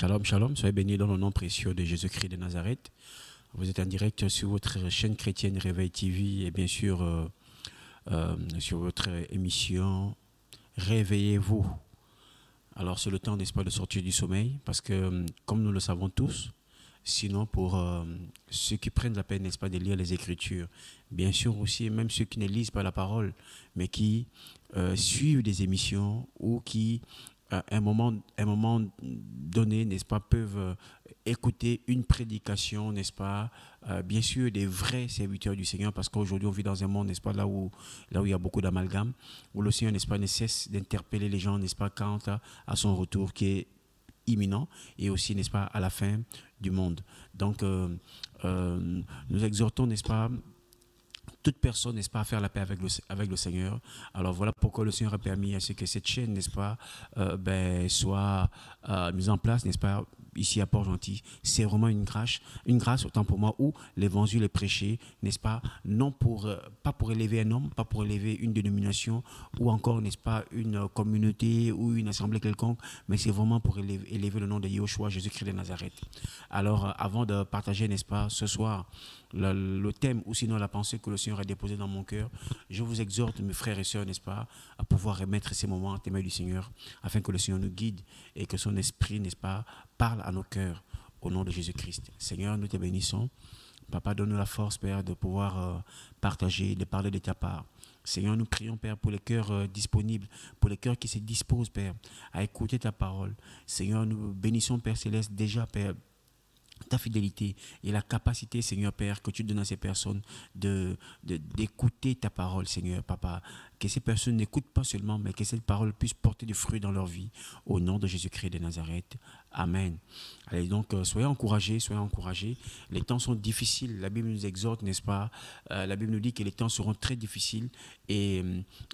Shalom, shalom, soyez bénis dans le nom précieux de Jésus-Christ de Nazareth. Vous êtes en direct sur votre chaîne chrétienne Réveil TV et bien sûr euh, euh, sur votre émission Réveillez-vous. Alors c'est le temps, n'est-ce pas, de sortir du sommeil parce que, euh, comme nous le savons tous, sinon pour ceux qui prennent la peine, n'est-ce pas, de lire les Écritures, bien sûr aussi, même ceux qui ne lisent pas la parole, mais qui suivent des émissions ou qui euh, un moment, un moment donné, n'est-ce pas, peuvent euh, écouter une prédication, n'est-ce pas, euh, bien sûr, des vrais serviteurs du Seigneur, parce qu'aujourd'hui, on vit dans un monde, n'est-ce pas, là où, là où il y a beaucoup d'amalgame, où le Seigneur, n'est-ce pas, ne cesse d'interpeller les gens, n'est-ce pas, quant à, son retour qui est imminent et aussi, n'est-ce pas, à la fin du monde. Donc, nous exhortons, n'est-ce pas, toute personne, n'est-ce pas, à faire la paix avec le, avec le Seigneur. Alors voilà pourquoi le Seigneur a permis à ce que cette chaîne, n'est-ce pas, euh, ben, soit euh, mise en place, n'est-ce pas, ici à Port-Gentil, c'est vraiment une grâce, une grâce autant pour moi où l'évangile est prêché, n'est-ce pas, non pour, euh, pas pour élever un homme, pas pour élever une dénomination ou encore, n'est-ce pas, une euh, communauté ou une assemblée quelconque, mais c'est vraiment pour élever, le nom de Yeshua, Jésus-Christ de Nazareth. Alors, euh, avant de partager, n'est-ce pas, ce soir, le, thème ou sinon la pensée que le Seigneur a déposée dans mon cœur, je vous exhorte, mes frères et sœurs, n'est-ce pas, à pouvoir remettre ces moments à témoin du Seigneur, afin que le Seigneur nous guide et que son esprit, n'est-ce pas, Parle à nos cœurs au nom de Jésus-Christ. Seigneur, nous te bénissons. Papa, donne-nous la force, Père, de pouvoir euh, partager, de parler de ta part. Seigneur, nous prions, Père, pour les cœurs euh, disponibles, pour les cœurs qui se disposent, Père, à écouter ta parole. Seigneur, nous bénissons, Père Céleste, déjà, Père, ta fidélité et la capacité, Seigneur Père, que tu donnes à ces personnes de d'écouter ta parole, Seigneur Papa. Que ces personnes n'écoutent pas seulement, mais que cette parole puisse porter du fruit dans leur vie. Au nom de Jésus-Christ de Nazareth. Amen. Allez, donc, euh, soyez encouragés, soyez encouragés. Les temps sont difficiles. La Bible nous exhorte, n'est-ce pas euh, La Bible nous dit que les temps seront très difficiles et,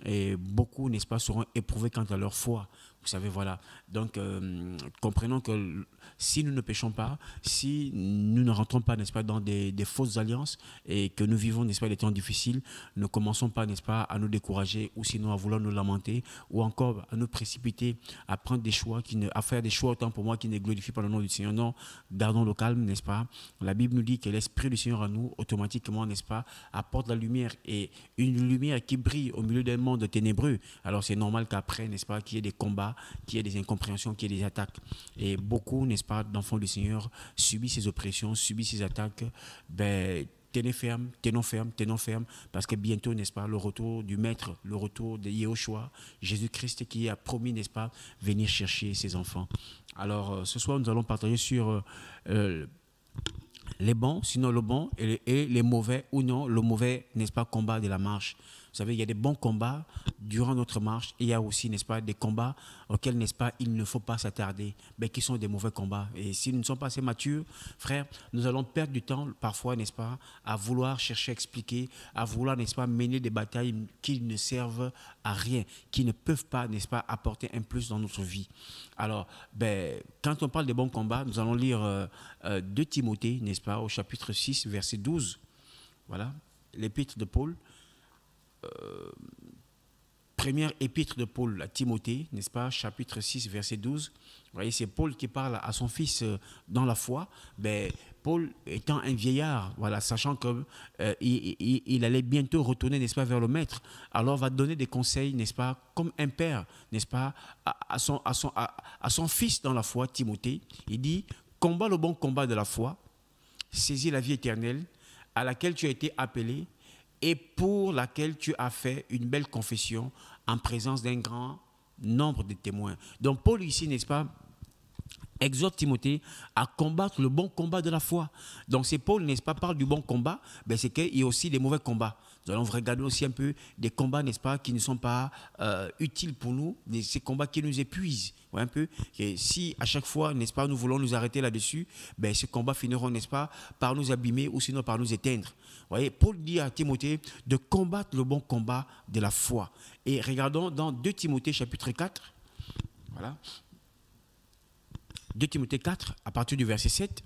et beaucoup, n'est-ce pas, seront éprouvés quant à leur foi. Vous savez, voilà, donc, euh, comprenons que si nous ne péchons pas, si nous ne rentrons pas, n'est-ce pas, dans des, fausses alliances et que nous vivons, n'est-ce pas, des temps difficiles, ne commençons pas, n'est-ce pas, à nous décourager ou sinon à vouloir nous lamenter ou encore à nous précipiter à prendre des choix, qui ne, à faire des choix, autant pour moi, qui ne glorifient pas le nom du Seigneur. Non, gardons le calme, n'est-ce pas. La Bible nous dit que l'Esprit du Seigneur à nous, automatiquement, n'est-ce pas, apporte la lumière et une lumière qui brille au milieu d'un monde ténébreux. Alors, c'est normal qu'après, n'est-ce pas, qu'il y ait des combats, qu'il y ait des incompréhensions qu'il qui est des attaques. Et beaucoup, n'est-ce pas, d'enfants du Seigneur subissent ces oppressions, subissent ces attaques. Ben, tenez ferme, tenons ferme, tenons ferme, parce que bientôt, n'est-ce pas, le retour du Maître, le retour de Yehoshua, Jésus-Christ qui a promis, n'est-ce pas, venir chercher ses enfants. Alors, euh, ce soir, nous allons partager sur euh, euh, les bons, sinon le bon, et les mauvais, ou non, le mauvais, n'est-ce pas, combat de la marche. Vous savez, il y a des bons combats durant notre marche et il y a aussi, n'est-ce pas, des combats auxquels, n'est-ce pas, il ne faut pas s'attarder, mais qui sont des mauvais combats. Et si nous ne sommes pas assez matures, frère, nous allons perdre du temps parfois, n'est-ce pas, à vouloir chercher à expliquer, à vouloir, n'est-ce pas, mener des batailles qui ne servent à rien, qui ne peuvent pas, n'est-ce pas, apporter un plus dans notre vie. Alors, ben, quand on parle des bons combats, nous allons lire 2 euh, euh, Timothée, n'est-ce pas, au chapitre 6, verset 12. Voilà, l'épître de Paul. Euh, première épître de Paul à Timothée, n'est-ce pas, chapitre 6, verset 12. Vous voyez, c'est Paul qui parle à son fils euh, dans la foi. Mais ben, Paul étant un vieillard, voilà, sachant qu'il euh, il, allait bientôt retourner, n'est-ce pas, vers le maître, alors va donner des conseils, n'est-ce pas, comme un père, n'est-ce pas, à, son, à, son, à son fils dans la foi, Timothée. Il dit, combat le bon combat de la foi, saisis la vie éternelle à laquelle tu as été appelé et pour laquelle tu as fait une belle confession en présence d'un grand nombre de témoins. Donc Paul ici, n'est-ce pas, exhorte Timothée à combattre le bon combat de la foi. Donc c'est Paul, n'est-ce pas, parle du bon combat, mais ben, c'est qu'il y a aussi des mauvais combats. Nous allons regarder aussi un peu des combats, n'est-ce pas, qui ne sont pas euh, utiles pour nous, ces combats qui nous épuisent. un peu. Et si à chaque fois, n'est-ce pas, nous voulons nous arrêter là-dessus, ben, ces combats finiront, n'est-ce pas, par nous abîmer ou sinon par nous éteindre. Vous voyez, Paul dit à Timothée de combattre le bon combat de la foi. Et regardons dans 2 Timothée chapitre 4. Voilà. 2 Timothée 4, à partir du verset 7.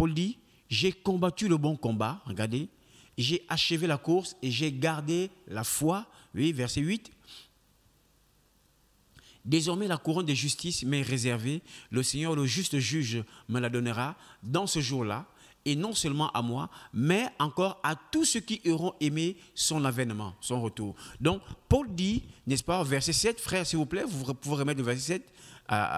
Paul dit, j'ai combattu le bon combat, regardez, j'ai achevé la course et j'ai gardé la foi, oui, verset 8. Désormais, la couronne de justice m'est réservée. Le Seigneur, le juste juge, me la donnera dans ce jour-là, et non seulement à moi, mais encore à tous ceux qui auront aimé son avènement, son retour. Donc, Paul dit, n'est-ce pas, verset 7, frère, s'il vous plaît, vous pouvez remettre le verset 7,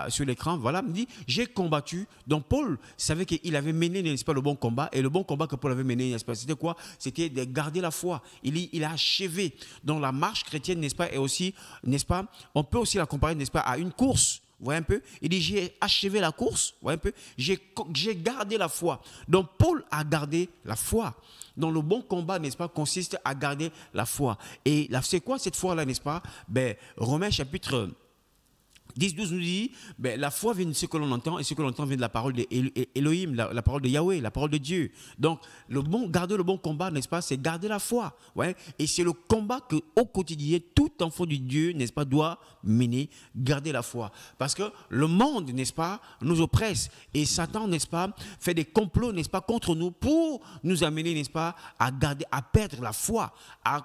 sur l'écran, voilà, me dit j'ai combattu. Donc Paul savait qu'il avait mené, n'est-ce pas, le bon combat. Et le bon combat que Paul avait mené, n'est-ce pas, c'était quoi C'était de garder la foi. Il, il a achevé dans la marche chrétienne, n'est-ce pas, et aussi, n'est-ce pas, on peut aussi la comparer, n'est-ce pas, à une course. Vous voyez un peu Il dit, j'ai achevé la course. Vous voyez un peu J'ai gardé la foi. Donc, Paul a gardé la foi. Donc, le bon combat, n'est-ce pas, consiste à garder la foi. Et c'est quoi cette foi-là, n'est-ce pas Ben, Romains chapitre 10-12 nous dit, ben, la foi vient de ce que l'on entend, et ce que l'on entend vient de la parole d'Elohim, la, la, parole de Yahweh, la parole de Dieu. Donc, le bon, garder le bon combat, n'est-ce pas, c'est garder la foi. Ouais et c'est le combat que, au quotidien, tout enfant du Dieu, n'est-ce pas, doit mener, garder la foi. Parce que le monde, n'est-ce pas, nous oppresse, et Satan, n'est-ce pas, fait des complots, n'est-ce pas, contre nous pour nous amener, n'est-ce pas, à garder, à perdre la foi, à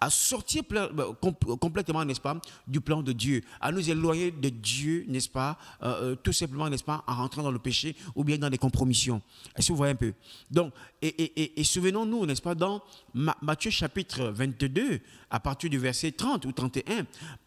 à sortir bah, complètement, n'est-ce pas, du plan de Dieu, à nous éloigner de Dieu, n'est-ce pas, euh, euh, tout simplement, n'est-ce pas, en rentrant dans le péché ou bien dans les compromissions. Est-ce que vous voyez un peu Donc, et, et, souvenons-nous, n'est-ce pas, dans Matthieu chapitre 22, à partir du verset 30 ou 31,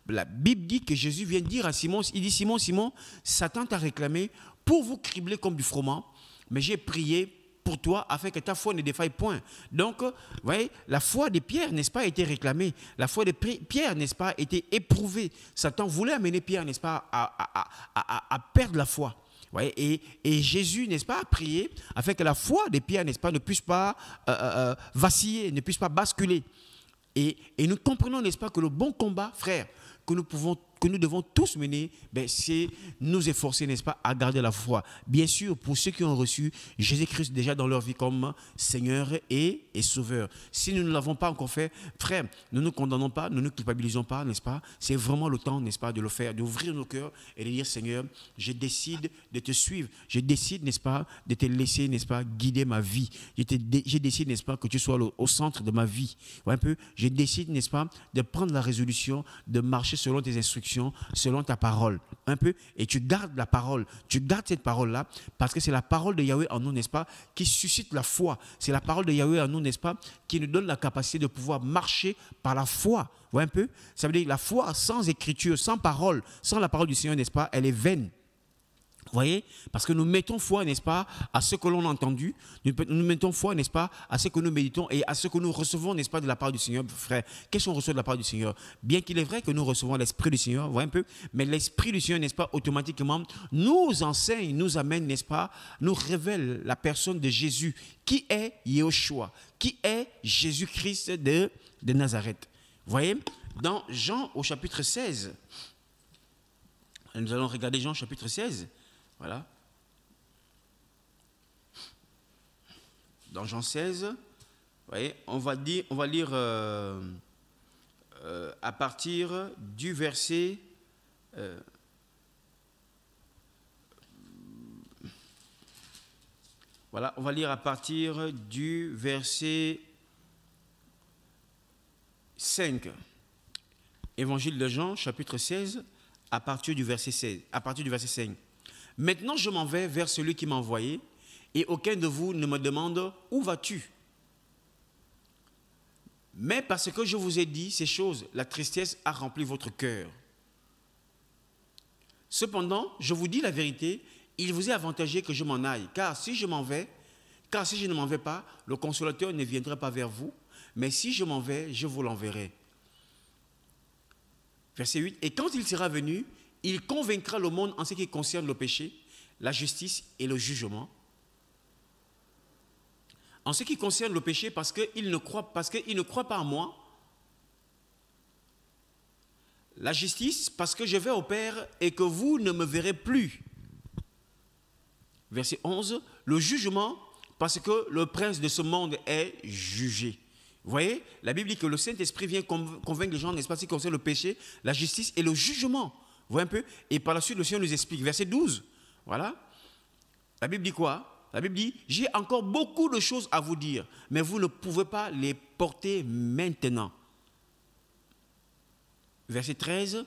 la Bible dit que Jésus vient dire à Simon, il dit, Simon, Simon, Satan t'a réclamé pour vous cribler comme du froment, mais j'ai prié pour toi afin que ta foi ne défaille point. Donc, vous voyez, la foi de Pierre, n'est-ce pas, a été réclamée. La foi de Pierre, n'est-ce pas, a été éprouvée. Satan voulait amener Pierre, n'est-ce pas, à, perdre la foi. et, Jésus, n'est-ce pas, a prié afin que la foi de Pierre, n'est-ce pas, ne puisse pas euh, euh, euh, vaciller, ne puisse pas basculer. Et, et nous comprenons, n'est-ce pas, que le bon combat, frère, que nous pouvons que nous devons tous mener, ben, c'est nous efforcer, n'est-ce pas, à garder la foi. Bien sûr, pour ceux qui ont reçu Jésus-Christ déjà dans leur vie comme Seigneur et, Sauveur. Si nous ne l'avons pas encore fait, frère, nous ne nous, condamnons pas, ne nous, ne culpabilisons pas, n'est-ce pas C'est vraiment le temps, n'est-ce pas, de le faire, d'ouvrir nos cœurs et de dire, Seigneur, je décide de te suivre. Je décide, n'est-ce pas, de te laisser, n'est-ce pas, guider ma vie. Je, décide, n'est-ce pas, que tu sois au centre de ma vie. un peu, je décide, n'est-ce pas, de prendre la résolution de marcher selon tes instructions selon ta parole. Un peu. Et tu gardes la parole. Tu gardes cette parole-là parce que c'est la parole de Yahweh en nous, n'est-ce pas, qui suscite la foi. C'est la parole de Yahweh en nous, n'est-ce pas, qui nous donne la capacité de pouvoir marcher par la foi. Vous un peu Ça veut dire que la foi sans écriture, sans parole, sans la parole du Seigneur, n'est-ce pas, elle est vaine voyez Parce que nous mettons foi, n'est-ce pas, à ce que l'on a entendu, nous, mettons foi, n'est-ce pas, à ce que nous méditons et à ce que nous recevons, n'est-ce pas, de la part du Seigneur, frère. Qu'est-ce qu'on reçoit de la part du Seigneur Bien qu'il est vrai que nous recevons l'Esprit du Seigneur, voyez un peu, mais l'Esprit du Seigneur, n'est-ce pas, automatiquement nous enseigne, nous amène, n'est-ce pas, nous révèle la personne de Jésus, qui est Yeshua, qui est Jésus-Christ de, de Nazareth. Vous voyez Dans Jean au chapitre 16, nous allons regarder Jean chapitre 16. Voilà. Dans Jean 16, voyez, on, va dire, on va lire euh, euh, à partir du verset... Euh, voilà, on va lire à partir du verset 5. Évangile de Jean, chapitre 16, à partir du verset 16, à partir du verset 5. Maintenant, je m'en vais vers celui qui m'a envoyé, et aucun de vous ne me demande Où vas-tu Mais parce que je vous ai dit ces choses, la tristesse a rempli votre cœur. Cependant, je vous dis la vérité, il vous est avantagé que je m'en aille, car si je m'en vais, car si je ne m'en vais pas, le consolateur ne viendra pas vers vous, mais si je m'en vais, je vous l'enverrai. Verset 8, et quand il sera venu, il convaincra le monde en ce qui concerne le péché, la justice et le jugement. En ce qui concerne le péché, parce qu'il ne croit, ne pas en moi. La justice, parce que je vais au Père et que vous ne me verrez plus. Verset 11. Le jugement, parce que le prince de ce monde est jugé. Vous voyez, la Bible dit que le Saint-Esprit vient convaincre les gens, n'est-ce pas, ce qui concerne le péché, la justice et le jugement voyez un peu Et par la suite, le Seigneur nous explique. Verset 12. Voilà. La Bible dit quoi La Bible dit J'ai encore beaucoup de choses à vous dire, mais vous ne pouvez pas les porter maintenant. Verset 13.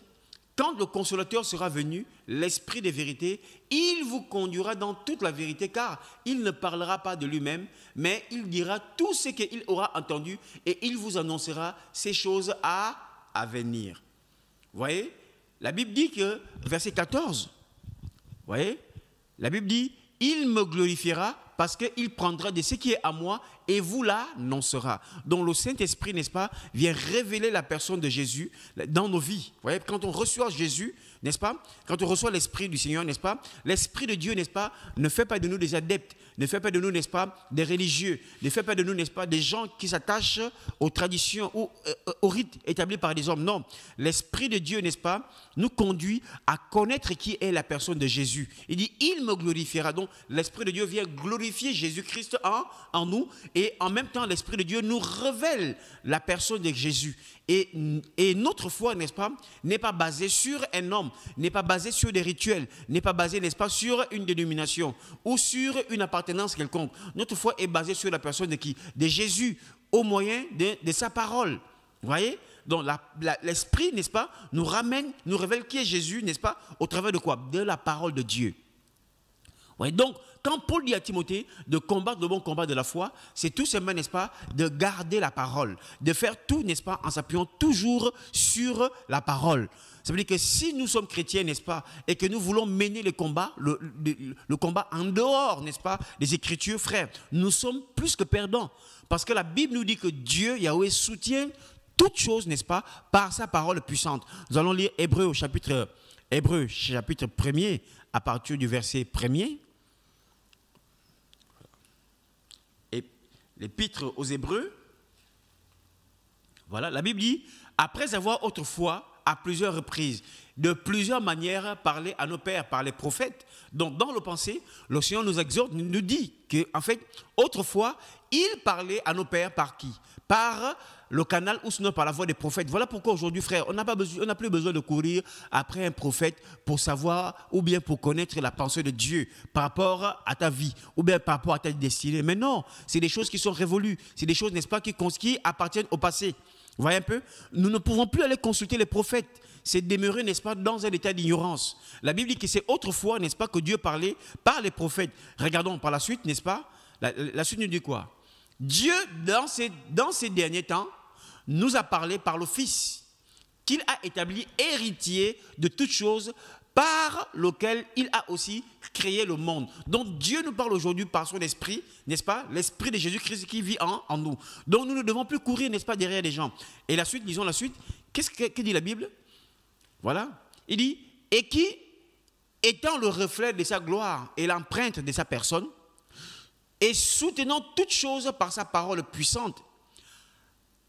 Quand le consolateur sera venu, l'Esprit des vérités, il vous conduira dans toute la vérité, car il ne parlera pas de lui-même, mais il dira tout ce qu'il aura entendu, et il vous annoncera ces choses à, à venir. Vous voyez la Bible dit que, verset 14, voyez, la Bible dit, il me glorifiera parce qu'il prendra de ce qui est à moi et vous là sera. Donc le Saint-Esprit, n'est-ce pas, vient révéler la personne de Jésus dans nos vies. voyez, quand on reçoit Jésus, n'est-ce pas, quand on reçoit l'Esprit du Seigneur, n'est-ce pas, l'Esprit de Dieu, n'est-ce pas, ne fait pas de nous des adeptes, ne fait pas de nous, n'est-ce pas, des religieux, ne fait pas de nous, n'est-ce pas, des gens qui s'attachent aux traditions ou euh, aux rites établis par des hommes. Non, l'Esprit de Dieu, n'est-ce pas, nous conduit à connaître qui est la personne de Jésus. Il dit, il me glorifiera. Donc l'Esprit de Dieu vient glorifier Jésus-Christ en, en nous et en même temps l'Esprit de Dieu nous révèle la personne de Jésus. Et, notre foi, n'est-ce pas, n'est pas basée sur un homme, n'est pas basée sur des rituels, n'est pas basée, n'est-ce pas, sur une dénomination ou sur une appartenance quelconque. Notre foi est basée sur la personne de qui De Jésus, au moyen de, sa parole. Vous voyez donc l'esprit, n'est-ce pas, nous ramène, nous révèle qui est Jésus, n'est-ce pas, au travers de quoi De la parole de Dieu. Ouais, donc quand Paul dit à Timothée de combattre le bon combat de la foi, c'est tout simplement, n'est-ce pas, de garder la parole, de faire tout, n'est-ce pas, en s'appuyant toujours sur la parole. Ça veut dire que si nous sommes chrétiens, n'est-ce pas, et que nous voulons mener le combat, le, combat en dehors, n'est-ce pas, des Écritures, frères, nous sommes plus que perdants. Parce que la Bible nous dit que Dieu, Yahweh, soutient toute chose, n'est-ce pas, par sa parole puissante. Nous allons lire Hébreu au chapitre, chapitre 1 à partir du verset 1er. l'épître aux Hébreux, voilà, la Bible dit, après avoir autrefois, à plusieurs reprises, de plusieurs manières, parlé à nos pères par les prophètes, donc dans le pensées, le Seigneur nous exhorte, nous dit qu'en fait, autrefois, il parlait à nos pères par qui Par le canal ou sinon par la voix des prophètes. Voilà pourquoi aujourd'hui, frère, on n'a pas besoin, on n'a plus besoin de courir après un prophète pour savoir ou bien pour connaître la pensée de Dieu par rapport à ta vie ou bien par rapport à ta destinée. Mais non, c'est des choses qui sont révolues, c'est des choses, n'est-ce pas, qui, appartiennent au passé. Vous voyez un peu Nous ne pouvons plus aller consulter les prophètes. C'est demeurer, n'est-ce pas, dans un état d'ignorance. La Bible dit que c'est autrefois, n'est-ce pas, que Dieu parlait par les prophètes. Regardons par la suite, n'est-ce pas la, suite nous dit quoi Dieu, dans ces, dans ces derniers temps, nous a parlé par le Fils, qu'il a établi héritier de toutes choses par lequel il a aussi créé le monde. Donc Dieu nous parle aujourd'hui par son esprit, n'est-ce pas L'esprit de Jésus-Christ qui vit en, nous. Donc nous ne devons plus courir, n'est-ce pas, derrière les gens. Et la suite, disons la suite. Qu'est-ce que, que dit la Bible Voilà. Il dit, et qui, étant le reflet de sa gloire et l'empreinte de sa personne, et soutenant toutes choses par sa parole puissante,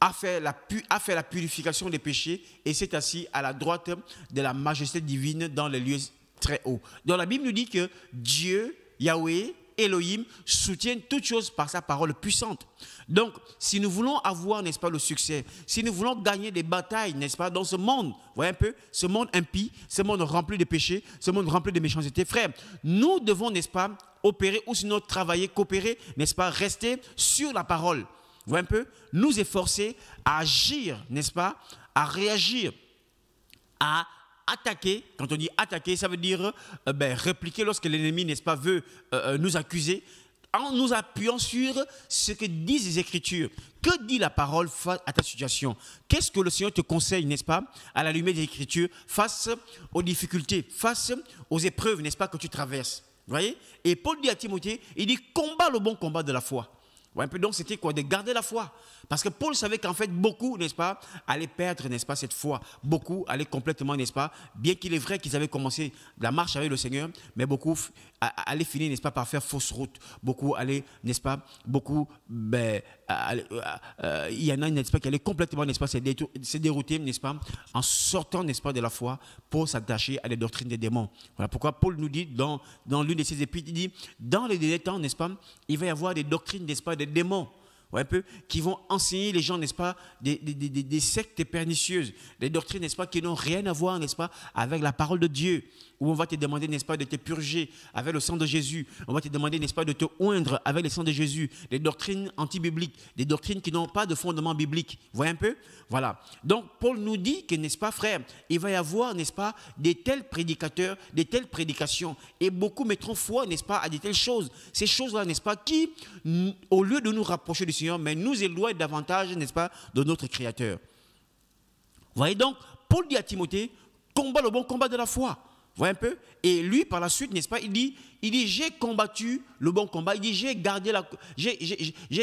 a fait, la, a fait la purification des péchés et s'est assis à la droite de la majesté divine dans les lieux très hauts. Donc la Bible nous dit que Dieu, Yahweh, Elohim soutient toutes choses par sa parole puissante. Donc, si nous voulons avoir, n'est-ce pas, le succès, si nous voulons gagner des batailles, n'est-ce pas, dans ce monde, voyez un peu, ce monde impie, ce monde rempli de péchés, ce monde rempli de méchanceté, frère, nous devons, n'est-ce pas, opérer ou sinon travailler, coopérer, n'est-ce pas, rester sur la parole vous voyez un peu, nous efforcer à agir, n'est-ce pas, à réagir, à attaquer. Quand on dit attaquer, ça veut dire euh, ben, répliquer lorsque l'ennemi, n'est-ce pas, veut euh, euh, nous accuser en nous appuyant sur ce que disent les Écritures. Que dit la parole face à ta situation Qu'est-ce que le Seigneur te conseille, n'est-ce pas, à la lumière des Écritures, face aux difficultés, face aux épreuves, n'est-ce pas, que tu traverses Vous voyez Et Paul dit à Timothée, il dit, combat le bon combat de la foi donc c'était quoi De garder la foi. Parce que Paul savait qu'en fait, beaucoup, n'est-ce pas, allaient perdre, n'est-ce pas, cette foi. Beaucoup allaient complètement, n'est-ce pas, bien qu'il est vrai qu'ils avaient commencé la marche avec le Seigneur, mais beaucoup aller finir, n'est-ce pas, par faire fausse route. Beaucoup aller, n'est-ce pas, beaucoup, ben, euh, il y en a, n'est-ce pas, qui allaient complètement, n'est-ce pas, se, n'est-ce pas, en sortant, n'est-ce pas, de la foi pour s'attacher à les doctrines des démons. Voilà pourquoi Paul nous dit dans, dans l'une de ses épîtres, il dit, dans les délais temps, n'est-ce pas, il va y avoir des doctrines, n'est-ce pas, des démons peu, qui vont enseigner les gens, n'est-ce pas, des, sectes pernicieuses, des doctrines, n'est-ce pas, qui n'ont rien à voir, n'est-ce pas, avec la parole de Dieu, où on va te demander, n'est-ce pas, de te purger avec le sang de Jésus, on va te demander, n'est-ce pas, de te oindre avec le sang de Jésus, des doctrines anti-bibliques, des doctrines qui n'ont pas de fondement biblique. Vous voyez un peu Voilà. Donc, Paul nous dit que, n'est-ce pas, frère, il va y avoir, n'est-ce pas, des tels prédicateurs, des telles prédications, et beaucoup mettront foi, n'est-ce pas, à des telles choses. Ces choses-là, n'est-ce pas, qui, au lieu de nous rapprocher de mais nous éloigne davantage, n'est-ce pas, de notre Créateur. Voyez donc, Paul dit à Timothée, combat le bon combat de la foi. Voyez un peu Et lui, par la suite, n'est-ce pas, il dit, il dit, j'ai combattu le bon combat. Il dit, j'ai gardé, la,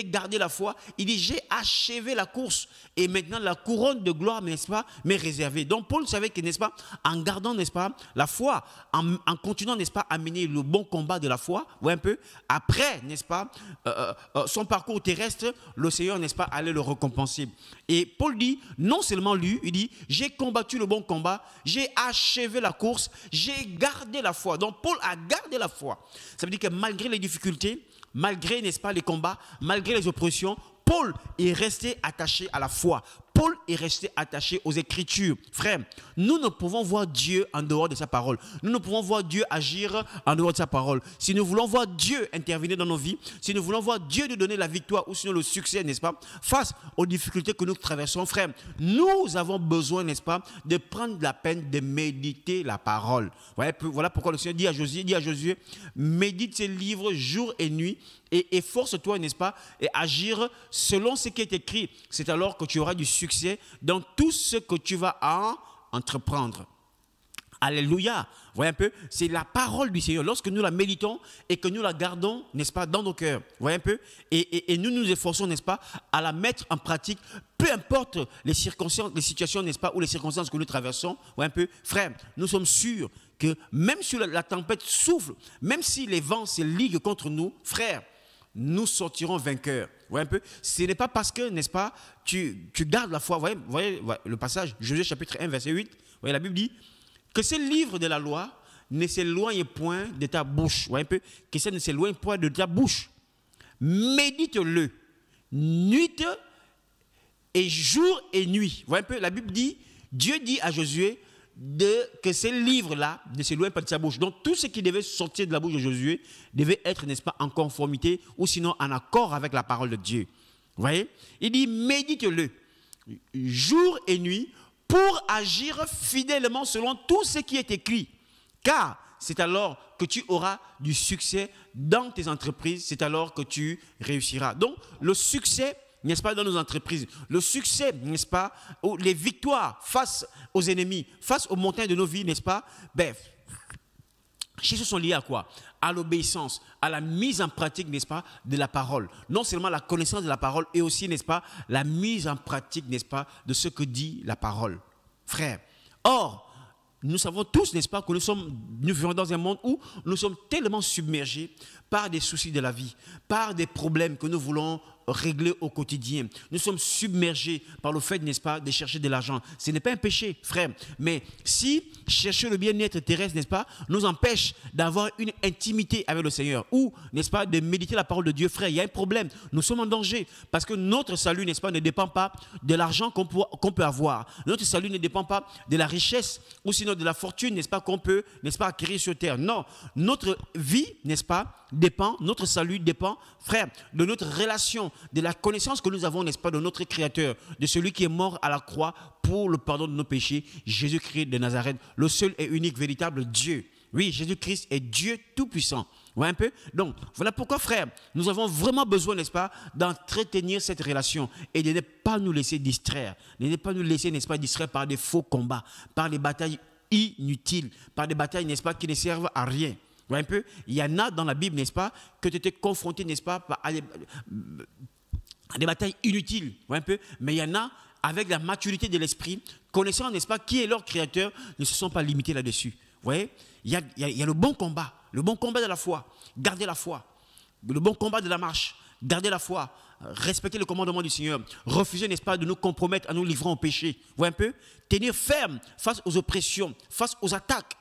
gardé la foi. Il dit, j'ai achevé la course. Et maintenant, la couronne de gloire, n'est-ce pas, m'est réservée. Donc, Paul savait que, n'est-ce pas, en gardant, n'est-ce pas, la foi, en, continuant, n'est-ce pas, à mener le bon combat de la foi, ou un peu, après, n'est-ce pas, euh, euh, euh, son parcours terrestre, le Seigneur, n'est-ce pas, allait le récompenser. Et Paul dit, non seulement lui, il dit, j'ai combattu le bon combat, j'ai achevé la course, j'ai gardé la foi. Donc, Paul a gardé la foi ça veut dire que malgré les difficultés, malgré, n'est-ce pas, les combats, malgré les oppressions, Paul est resté attaché à la foi. Paul est resté attaché aux Écritures. Frère, nous ne pouvons voir Dieu en dehors de sa parole. Nous ne pouvons voir Dieu agir en dehors de sa parole. Si nous voulons voir Dieu intervenir dans nos vies, si nous voulons voir Dieu nous donner la victoire ou sinon le succès, n'est-ce pas, face aux difficultés que nous traversons, frère, nous avons besoin, n'est-ce pas, de prendre la peine de méditer la parole. Voilà pourquoi le Seigneur dit à Josué, dit à Josué, médite ces livres jour et nuit et force toi n'est-ce pas, et agir selon ce qui est écrit. C'est alors que tu auras du succès dans tout ce que tu vas entreprendre. Alléluia. Voyez un peu, c'est la parole du Seigneur. Lorsque nous la méditons et que nous la gardons, n'est-ce pas, dans nos cœurs. Voyez un peu. Et, nous nous efforçons, n'est-ce pas, à la mettre en pratique, peu importe les circonstances, les situations, n'est-ce pas, ou les circonstances que nous traversons. Voyez un peu. Frère, nous sommes sûrs que même si la tempête souffle, même si les vents se liguent contre nous, frère, nous sortirons vainqueurs. Vous un peu Ce n'est pas parce que, n'est-ce pas, tu, tu, gardes la foi. voyez, voyez le passage, Josué chapitre 1, verset 8. voyez, la Bible dit que ce livre de la loi ne s'éloigne point de ta bouche. Vous voyez un peu Que ça ne s'éloigne point de ta bouche. Médite-le, nuit et jour et nuit. voyez un peu La Bible dit, Dieu dit à Josué, de, que ces livres-là ne s'éloignent pas de sa bouche. Donc tout ce qui devait sortir de la bouche de Josué devait être, n'est-ce pas, en conformité ou sinon en accord avec la parole de Dieu. Vous voyez Il dit, médite-le jour et nuit pour agir fidèlement selon tout ce qui est écrit. Car c'est alors que tu auras du succès dans tes entreprises, c'est alors que tu réussiras. Donc le succès n'est-ce pas, dans nos entreprises, le succès, n'est-ce pas, ou les victoires face aux ennemis, face aux montagnes de nos vies, n'est-ce pas, ben, chez ce sont liés à quoi À l'obéissance, à la mise en pratique, n'est-ce pas, de la parole. Non seulement la connaissance de la parole, et aussi, n'est-ce pas, la mise en pratique, n'est-ce pas, de ce que dit la parole. Frère, or, nous savons tous, n'est-ce pas, que nous sommes, nous vivons dans un monde où nous sommes tellement submergés par des soucis de la vie, par des problèmes que nous voulons régler au quotidien. Nous sommes submergés par le fait, n'est-ce pas, de chercher de l'argent. Ce n'est pas un péché, frère. Mais si chercher le bien-être terrestre, n'est-ce pas, nous empêche d'avoir une intimité avec le Seigneur ou, n'est-ce pas, de méditer la parole de Dieu, frère, il y a un problème. Nous sommes en danger parce que notre salut, n'est-ce pas, ne dépend pas de l'argent qu'on peut, peut, avoir. Notre salut ne dépend pas de la richesse ou sinon de la fortune, n'est-ce pas, qu'on peut, n'est-ce pas, acquérir sur terre. Non, notre vie, n'est-ce pas, dépend, notre salut dépend, frère, de notre relation de la connaissance que nous avons, n'est-ce pas, de notre Créateur, de celui qui est mort à la croix pour le pardon de nos péchés, Jésus-Christ de Nazareth, le seul et unique véritable Dieu. Oui, Jésus-Christ est Dieu Tout-Puissant. Vous voyez un peu Donc, voilà pourquoi, frère, nous avons vraiment besoin, n'est-ce pas, d'entretenir cette relation et de ne pas nous laisser distraire, de ne pas nous laisser, n'est-ce pas, distraire par des faux combats, par des batailles inutiles, par des batailles, n'est-ce pas, qui ne servent à rien un peu Il y en a dans la Bible, n'est-ce pas, que tu étais confronté, n'est-ce pas, à des, euh, à des batailles inutiles, voyez un peu Mais il y en a, avec la maturité de l'esprit, connaissant, n'est-ce pas, qui est leur créateur, ne se sont pas limités là-dessus. voyez il y, a, le bon combat, le bon combat de la foi, garder la foi, le bon combat de la marche, garder la foi, respecter le commandement du Seigneur, refuser, n'est-ce pas, de nous compromettre à nous livrer au péché. Vous voyez un peu Tenir ferme face aux oppressions, face aux attaques.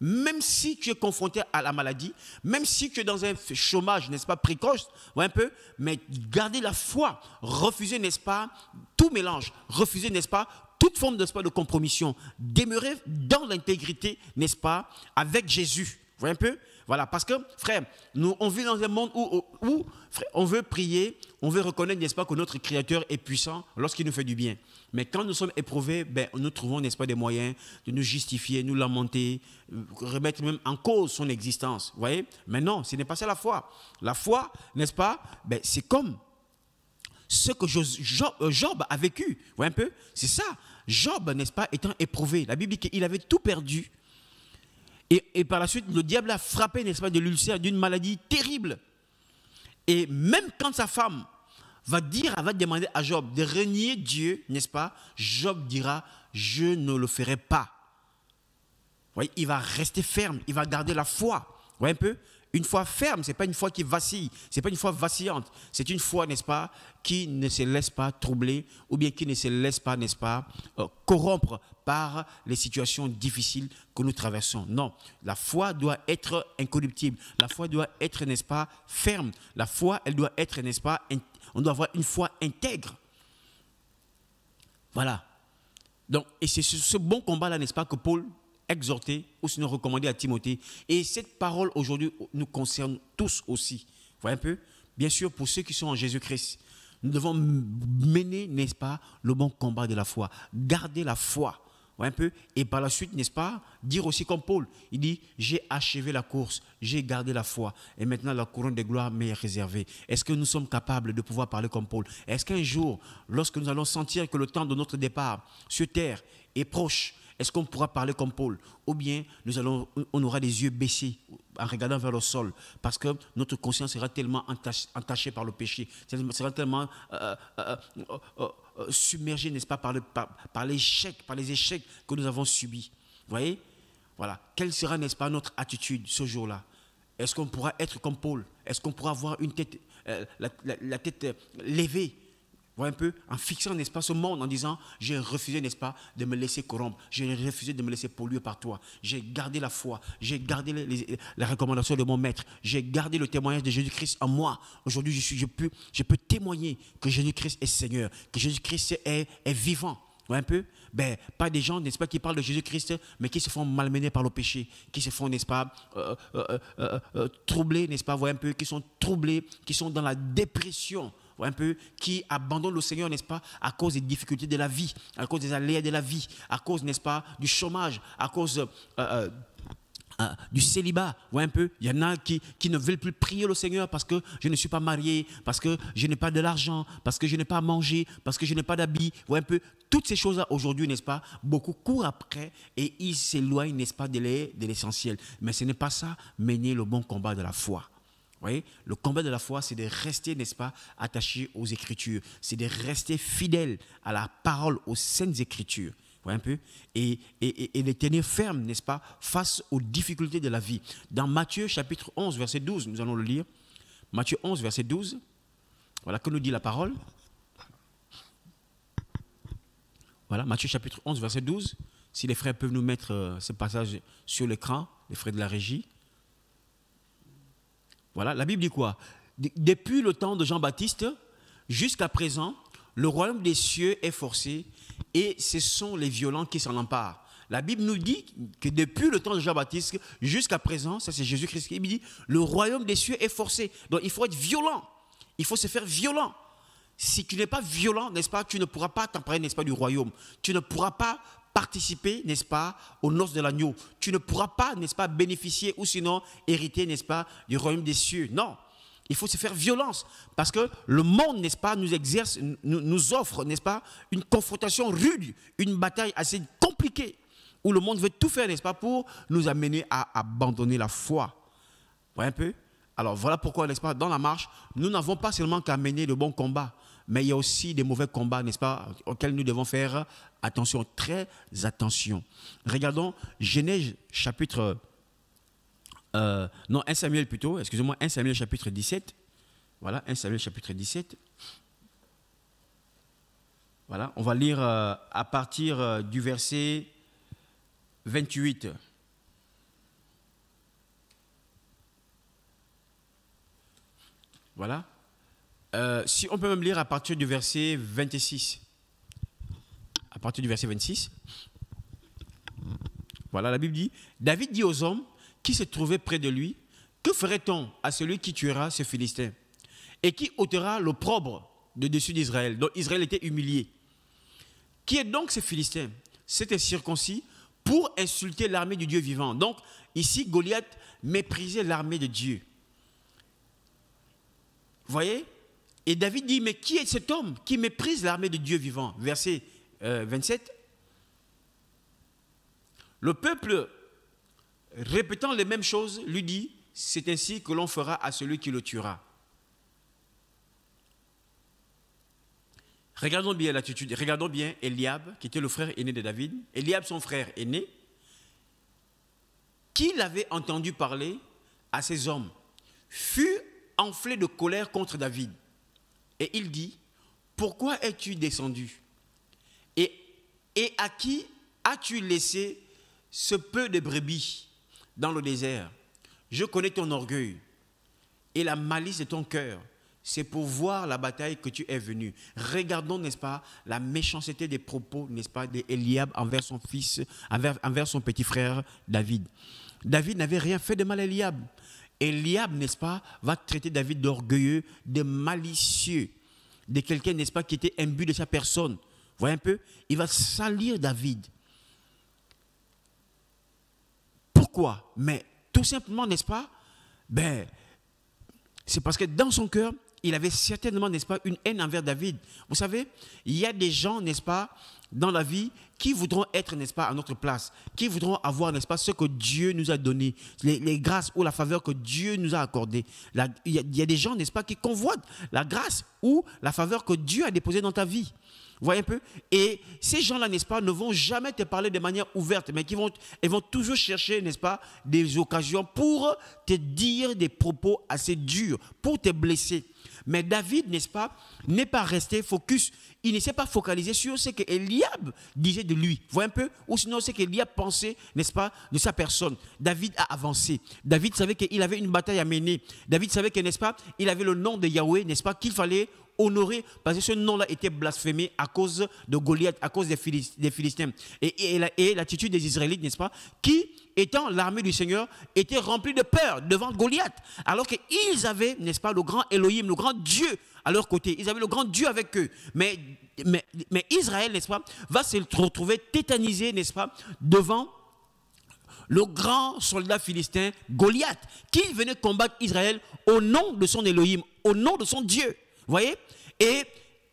Même si tu es confronté à la maladie, même si tu es dans un chômage, n'est-ce pas, précoce, ou un peu, mais garder la foi, refuser, n'est-ce pas, tout mélange, refuser, n'est-ce pas, toute forme, n'est-ce pas, de compromission, demeurer dans l'intégrité, n'est-ce pas, avec Jésus. Vous voyez un peu voilà, parce que, frère, nous, on vit dans un monde où, on veut prier, on veut reconnaître, n'est-ce pas, que notre Créateur est puissant lorsqu'il nous fait du bien. Mais quand nous sommes éprouvés, ben, nous trouvons, n'est-ce pas, des moyens de nous justifier, nous lamenter, euh, remettre même en cause son existence. Vous voyez Mais non, ce n'est pas ça la foi. La foi, n'est-ce pas, ben, c'est comme ce que euh, Job a vécu. Vous voyez un peu C'est ça. Job, n'est-ce pas, étant éprouvé. La Bible dit qu'il avait tout perdu. Et, par la suite, le diable a frappé, n'est-ce pas, de l'ulcère, d'une maladie terrible. Et même quand sa femme va dire, elle va demander à Job de renier Dieu, n'est-ce pas, Job dira, je ne le ferai pas. Vous il va rester ferme, il va garder la foi. Vous voyez un peu une foi ferme, ce n'est pas une foi qui vacille, ce n'est pas une foi vacillante, c'est une foi, n'est-ce pas, qui ne se laisse pas troubler ou bien qui ne se laisse pas, n'est-ce pas, euh, corrompre par les situations difficiles que nous traversons. Non, la foi doit être incorruptible, la foi doit être, n'est-ce pas, ferme, la foi, elle doit être, n'est-ce pas, on doit avoir une foi intègre. Voilà. Donc, et c'est ce bon combat-là, n'est-ce pas, que Paul exhorter ou sinon recommander à Timothée. Et cette parole aujourd'hui nous concerne tous aussi. Vous voyez un peu Bien sûr, pour ceux qui sont en Jésus-Christ, nous devons mener, n'est-ce pas, le bon combat de la foi, garder la foi. Vous voyez un peu Et par la suite, n'est-ce pas, dire aussi comme Paul, il dit, j'ai achevé la course, j'ai gardé la foi, et maintenant la couronne des gloires m'est réservée. Est-ce que nous sommes capables de pouvoir parler comme Paul Est-ce qu'un jour, lorsque nous allons sentir que le temps de notre départ sur terre est proche, est-ce qu'on pourra parler comme Paul Ou bien nous allons, on aura les yeux baissés en regardant vers le sol parce que notre conscience sera tellement entachée par le péché, sera tellement euh, euh, euh, submergée, n'est-ce pas, par, le, l'échec, les échecs que nous avons subis. voyez Voilà. Quelle sera, n'est-ce pas, notre attitude ce jour-là Est-ce qu'on pourra être comme Paul Est-ce qu'on pourra avoir une tête, la tête levée un peu, en fixant ce pas, au monde, en disant, j'ai refusé, n'est-ce pas, de me laisser corrompre, j'ai refusé de me laisser polluer par toi, j'ai gardé la foi, j'ai gardé les, recommandations de mon maître, j'ai gardé le témoignage de Jésus-Christ en moi. Aujourd'hui, je, suis, je, peux, je peux témoigner que Jésus-Christ est Seigneur, que Jésus-Christ est, vivant. Vous un peu ben, Pas des gens, n'est-ce pas, qui parlent de Jésus-Christ, mais qui se font malmener par le péché, qui se font, n'est-ce pas, euh, euh, euh, troublés, n'est-ce pas, voyez un peu, qui sont troublés, qui sont dans la dépression un peu, qui abandonne le Seigneur, n'est-ce pas, à cause des difficultés de la vie, à cause des aléas de la vie, à cause, n'est-ce pas, du chômage, à cause... Euh, euh, euh, du célibat, un peu. Il y en a qui, ne veulent plus prier le Seigneur parce que je ne suis pas marié, parce que je n'ai pas de l'argent, parce que je n'ai pas à manger, parce que je n'ai pas d'habits, Ou un peu. Toutes ces choses-là aujourd'hui, n'est-ce pas Beaucoup courent après et ils s'éloignent, n'est-ce pas, de l'essentiel. Mais ce n'est pas ça, mener le bon combat de la foi le combat de la foi, c'est de rester, n'est-ce pas, attaché aux Écritures. C'est de rester fidèle à la parole, aux saintes Écritures. un peu et, et, et les tenir ferme, n'est-ce pas, face aux difficultés de la vie. Dans Matthieu chapitre 11, verset 12, nous allons le lire. Matthieu 11, verset 12. Voilà que nous dit la parole. Voilà, Matthieu chapitre 11, verset 12. Si les frères peuvent nous mettre euh, ce passage sur l'écran, les frères de la régie. Voilà, la Bible dit quoi Depuis le temps de Jean-Baptiste jusqu'à présent, le royaume des cieux est forcé et ce sont les violents qui s'en emparent. La Bible nous dit que depuis le temps de Jean-Baptiste jusqu'à présent, ça c'est Jésus-Christ qui dit, le royaume des cieux est forcé. Donc il faut être violent, il faut se faire violent. Si tu n'es pas violent, n'est-ce pas, tu ne pourras pas t'emparer, n'est-ce pas, du royaume. Tu ne pourras pas participer, n'est-ce pas, au noces de l'agneau. Tu ne pourras pas, n'est-ce pas, bénéficier ou sinon hériter, n'est-ce pas, du royaume des cieux. Non. Il faut se faire violence parce que le monde, n'est-ce pas, nous exerce, nous, offre, n'est-ce pas, une confrontation rude, une bataille assez compliquée où le monde veut tout faire, n'est-ce pas, pour nous amener à abandonner la foi. Vous voyez un peu Alors voilà pourquoi, n'est-ce pas, dans la marche, nous n'avons pas seulement qu'à mener le bon combat, mais il y a aussi des mauvais combats, n'est-ce pas, auxquels nous devons faire attention, très attention. Regardons Genèse chapitre... Euh, non, 1 Samuel plutôt, excusez-moi, 1 Samuel chapitre 17. Voilà, 1 Samuel chapitre 17. Voilà, on va lire euh, à partir euh, du verset 28. Voilà. Euh, si on peut même lire à partir du verset 26. À partir du verset 26. Voilà, la Bible dit, David dit aux hommes qui se trouvaient près de lui, que ferait-on à celui qui tuera ce Philistin et qui ôtera l'opprobre de dessus d'Israël Donc Israël était humilié. Qui est donc ce Philistin C'était circoncis pour insulter l'armée du Dieu vivant. Donc ici, Goliath méprisait l'armée de Dieu. Voyez et David dit, mais qui est cet homme qui méprise l'armée de Dieu vivant Verset 27. Euh, le peuple, répétant les mêmes choses, lui dit, c'est ainsi que l'on fera à celui qui le tuera. Regardons bien l'attitude, regardons bien Eliab, qui était le frère aîné de David, Eliab, son frère aîné, qui l'avait entendu parler à ses hommes, fut enflé de colère contre David. Et il dit, pourquoi es-tu descendu et, et à qui as-tu laissé ce peu de brebis dans le désert Je connais ton orgueil et la malice de ton cœur. C'est pour voir la bataille que tu es venu. Regardons, n'est-ce pas, la méchanceté des propos, n'est-ce pas, d'Eliab envers son fils, envers, envers son petit frère David. David n'avait rien fait de mal à Eliab. Eliab, n'est-ce pas, va traiter David d'orgueilleux, de malicieux, de quelqu'un, n'est-ce pas, qui était imbu de sa personne. Voyez un peu Il va salir David. Pourquoi Mais tout simplement, n'est-ce pas Ben, c'est parce que dans son cœur, il avait certainement, n'est-ce pas, une haine envers David. Vous savez, il y a des gens, n'est-ce pas, dans la vie qui voudront être, n'est-ce pas, à notre place, qui voudront avoir, n'est-ce pas, ce que Dieu nous a donné, les, grâces ou la faveur que Dieu nous a accordée. Il y, a des gens, n'est-ce pas, qui convoitent la grâce ou la faveur que Dieu a déposée dans ta vie. Voyez un peu Et ces gens-là, n'est-ce pas, ne vont jamais te parler de manière ouverte, mais qui vont, ils vont toujours chercher, n'est-ce pas, des occasions pour te dire des propos assez durs, pour te blesser. Mais David, n'est-ce pas, n'est pas resté focus. Il ne s'est pas focalisé sur ce que Eliab disait de lui. Vous voyez un peu Ou sinon ce qu'Eliab pensait, n'est-ce pas, de sa personne. David a avancé. David savait qu'il avait une bataille à mener. David savait que, n'est-ce pas, il avait le nom de Yahweh, n'est-ce pas, qu'il fallait honorer, parce que ce nom-là était blasphémé à cause de Goliath, à cause des, Philistins. et l'attitude des Israélites, n'est-ce pas, qui étant l'armée du Seigneur, était remplie de peur devant Goliath. Alors qu'ils avaient, n'est-ce pas, le grand Elohim, le grand Dieu à leur côté. Ils avaient le grand Dieu avec eux. Mais, mais, Israël, n'est-ce pas, va se retrouver tétanisé, n'est-ce pas, devant le grand soldat philistin Goliath, qui venait combattre Israël au nom de son Elohim, au nom de son Dieu. vous Voyez Et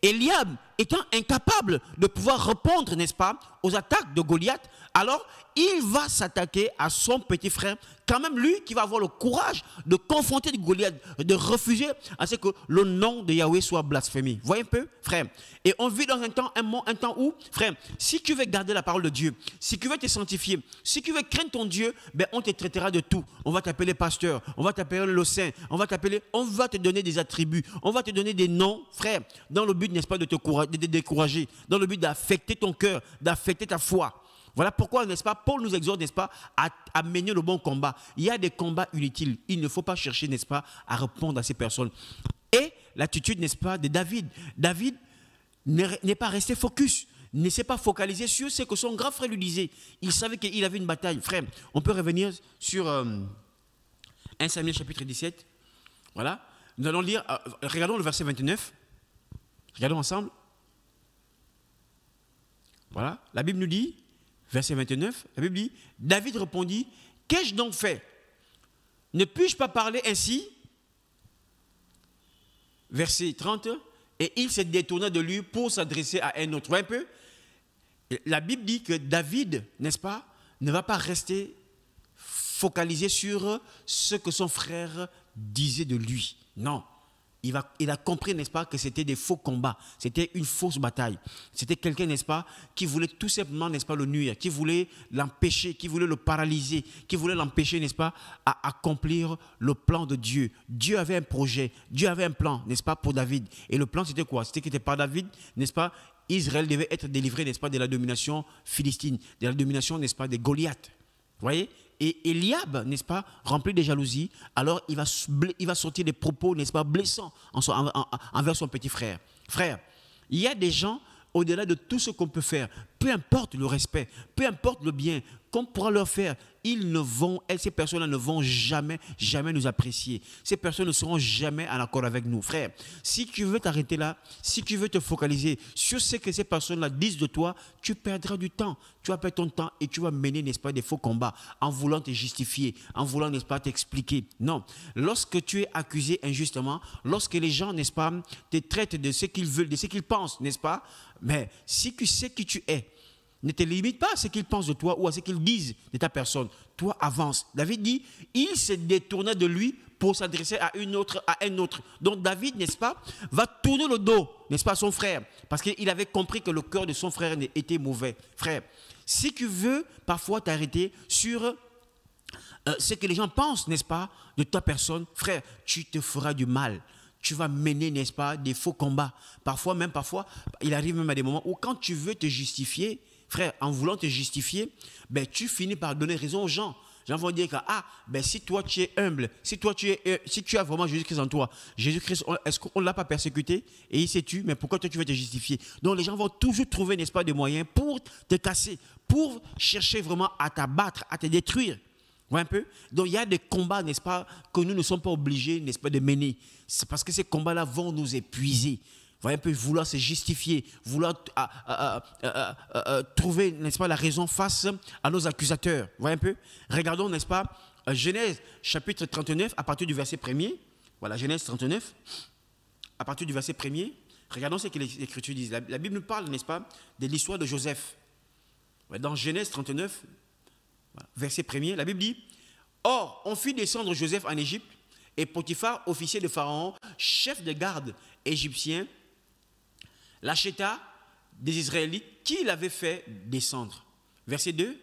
Eliab étant incapable de pouvoir répondre, n'est-ce pas, aux attaques de Goliath, alors il va s'attaquer à son petit frère, quand même lui qui va avoir le courage de confronter Goliath, de refuser à ce que le nom de Yahweh soit blasphémé. Voyez un peu, frère. Et on vit dans un temps, un, moment, un temps où, frère, si tu veux garder la parole de Dieu, si tu veux te sanctifier, si tu veux craindre ton Dieu, ben on te traitera de tout. On va t'appeler pasteur, on va t'appeler le saint, on va t'appeler, on va te donner des attributs, on va te donner des noms, frère, dans le but, n'est-ce pas, de te courager de décourager, dans le but d'affecter ton cœur, d'affecter ta foi. Voilà pourquoi, n'est-ce pas, Paul nous exhorte, n'est-ce pas, à, mener le bon combat. Il y a des combats inutiles. Il ne faut pas chercher, n'est-ce pas, à répondre à ces personnes. Et l'attitude, n'est-ce pas, de David. David n'est pas resté focus ne s'est pas focalisé sur ce que son grand frère lui disait. Il savait qu'il avait une bataille. Frère, on peut revenir sur 1 euh, Samuel chapitre 17. Voilà. Nous allons lire, euh, regardons le verset 29. Regardons ensemble. Voilà. La Bible nous dit, verset 29, la Bible dit, David répondit, qu'ai-je donc fait Ne puis-je pas parler ainsi Verset 30, et il se détourna de lui pour s'adresser à un autre. Un peu, la Bible dit que David, n'est-ce pas, ne va pas rester focalisé sur ce que son frère disait de lui. Non il, a, compris, n'est-ce pas, que c'était des faux combats, c'était une fausse bataille. C'était quelqu'un, n'est-ce pas, qui voulait tout simplement, n'est-ce pas, le nuire, qui voulait l'empêcher, qui voulait le paralyser, qui voulait l'empêcher, n'est-ce pas, à accomplir le plan de Dieu. Dieu avait un projet, Dieu avait un plan, n'est-ce pas, pour David. Et le plan, c'était quoi C'était que pas David, n'est-ce pas, Israël devait être délivré, n'est-ce pas, de la domination philistine, de la domination, n'est-ce pas, des Goliath. Vous voyez et Eliab, n'est-ce pas, rempli de jalousie, alors il va, il va sortir des propos, n'est-ce pas, blessants envers son petit frère. Frère, il y a des gens, au-delà de tout ce qu'on peut faire, peu importe le respect, peu importe le bien, qu'on pourra leur faire, ils ne vont, elles, ces personnes-là ne vont jamais, jamais nous apprécier. Ces personnes ne seront jamais en accord avec nous. Frère, si tu veux t'arrêter là, si tu veux te focaliser sur ce que ces personnes-là disent de toi, tu perdras du temps. Tu vas perdre ton temps et tu vas mener, n'est-ce pas, des faux combats en voulant te justifier, en voulant, n'est-ce pas, t'expliquer. Non. Lorsque tu es accusé injustement, lorsque les gens, n'est-ce pas, te traitent de ce qu'ils veulent, de ce qu'ils pensent, n'est-ce pas, mais si tu sais qui tu es, ne te limite pas à ce qu'ils pensent de toi ou à ce qu'ils disent de ta personne. Toi, avance. David dit, il se détourna de lui pour s'adresser à une autre, à un autre. Donc David, n'est-ce pas, va tourner le dos, n'est-ce pas, à son frère, parce qu'il avait compris que le cœur de son frère était mauvais. Frère, si tu veux parfois t'arrêter sur euh, ce que les gens pensent, n'est-ce pas, de ta personne, frère, tu te feras du mal. Tu vas mener, n'est-ce pas, des faux combats. Parfois, même parfois, il arrive même à des moments où quand tu veux te justifier, frère, en voulant te justifier, ben, tu finis par donner raison aux gens. J'en vont dire que, ah, ben, si toi tu es humble, si toi tu es, euh, si tu as vraiment Jésus-Christ en toi, Jésus-Christ, est-ce qu'on ne l'a pas persécuté et il s'est tu, mais pourquoi toi tu veux te justifier Donc les gens vont toujours trouver, n'est-ce pas, des moyens pour te casser, pour chercher vraiment à t'abattre, à te détruire. Vous un peu Donc il y a des combats, n'est-ce pas, que nous ne sommes pas obligés, n'est-ce pas, de mener. C'est parce que ces combats-là vont nous épuiser. Voyez un peu vouloir se justifier, vouloir trouver, n'est-ce pas, la raison face à nos accusateurs. Voyez un peu Regardons, n'est-ce pas, euh, Genèse chapitre 39, à partir du verset premier. Voilà, Genèse 39, à partir du verset 1er. Regardons ce que les Écritures disent. La, Bible nous parle, n'est-ce pas, de l'histoire de Joseph. Dans Genèse 39, verset 1er, la Bible dit Or, on fit descendre Joseph en Égypte, et Potiphar, officier de Pharaon, chef de garde égyptien, l'acheta des Israélites qui l'avait fait descendre. Verset 2.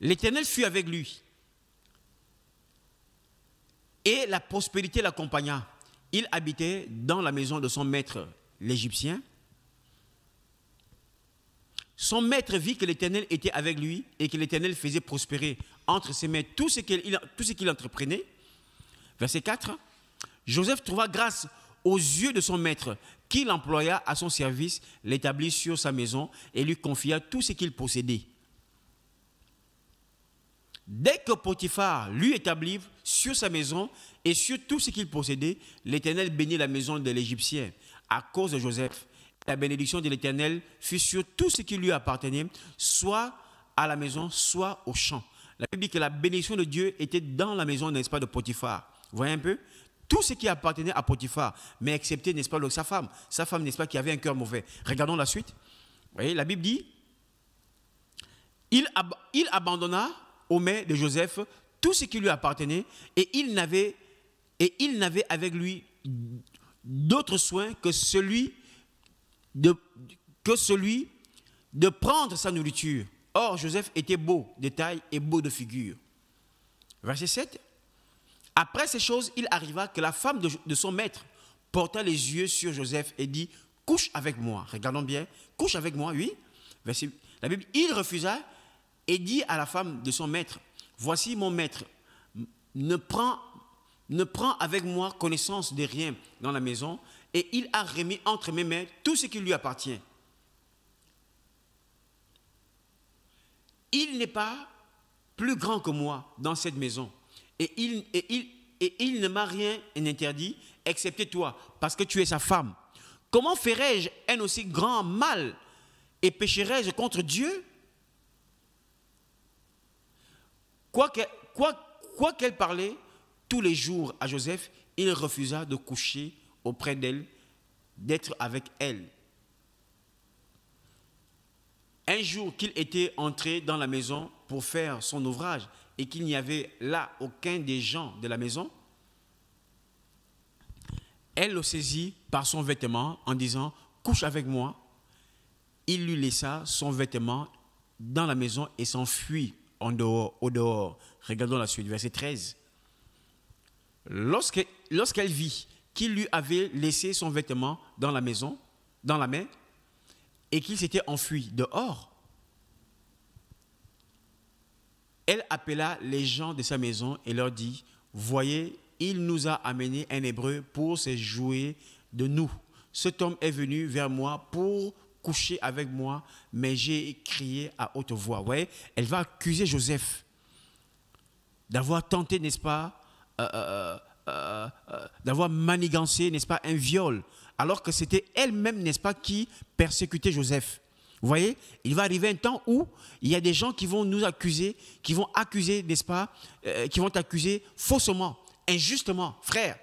L'Éternel fut avec lui et la prospérité l'accompagna. Il habitait dans la maison de son maître, l'Égyptien. Son maître vit que l'Éternel était avec lui et que l'Éternel faisait prospérer entre ses mains tout ce qu'il entreprenait. Verset 4. Joseph trouva grâce aux yeux de son maître, qui l'employa à son service, l'établit sur sa maison et lui confia tout ce qu'il possédait. Dès que Potiphar lui établit sur sa maison et sur tout ce qu'il possédait, l'Éternel bénit la maison de l'Égyptien à cause de Joseph. La bénédiction de l'Éternel fut sur tout ce qui lui appartenait, soit à la maison, soit au champ. La Bible dit que la bénédiction de Dieu était dans la maison, n'est-ce pas, de Potiphar. voyez un peu tout ce qui appartenait à Potiphar, mais excepté, n'est-ce pas, donc, sa femme, sa femme, n'est-ce pas, qui avait un cœur mauvais. Regardons la suite. Vous voyez, la Bible dit, il, abandonna aux mains de Joseph tout ce qui lui appartenait et il n'avait et il n'avait avec lui d'autre soin que celui de que celui de prendre sa nourriture. Or Joseph était beau de taille et beau de figure. Verset 7. Après ces choses, il arriva que la femme de, son maître porta les yeux sur Joseph et dit, couche avec moi. Regardons bien, couche avec moi, oui. la Bible, il refusa et dit à la femme de son maître, voici mon maître, ne prend ne prends avec moi connaissance de rien dans la maison, et il a remis entre mes mains tout ce qui lui appartient. Il n'est pas plus grand que moi dans cette maison. Et il, ne m'a rien interdit, excepté toi, parce que tu es sa femme. Comment ferais-je un aussi grand mal et pécherais-je contre Dieu Quoi qu'elle parlait tous les jours à Joseph, il refusa de coucher auprès d'elle, d'être avec elle. Un jour qu'il était entré dans la maison pour faire son ouvrage, et qu'il n'y avait là aucun des gens de la maison, elle le saisit par son vêtement en disant Couche avec moi. Il lui laissa son vêtement dans la maison et s'enfuit en dehors, au dehors. Regardons la suite, verset 13. Lorsqu'elle vit qu'il lui avait laissé son vêtement dans la maison, dans la main, et qu'il s'était enfui dehors, Elle appela les gens de sa maison et leur dit, Voyez, il nous a amené un Hébreu pour se jouer de nous. Cet homme est venu vers moi pour coucher avec moi, mais j'ai crié à haute voix. elle va accuser Joseph d'avoir tenté, n'est-ce pas, euh, euh, euh, d'avoir manigancé, n'est-ce pas, un viol, alors que c'était elle-même, n'est-ce pas, qui persécutait Joseph. Vous voyez, il va arriver un temps où il y a des gens qui vont nous accuser, qui vont accuser, n'est-ce pas, euh, qui vont accuser faussement, injustement, frère.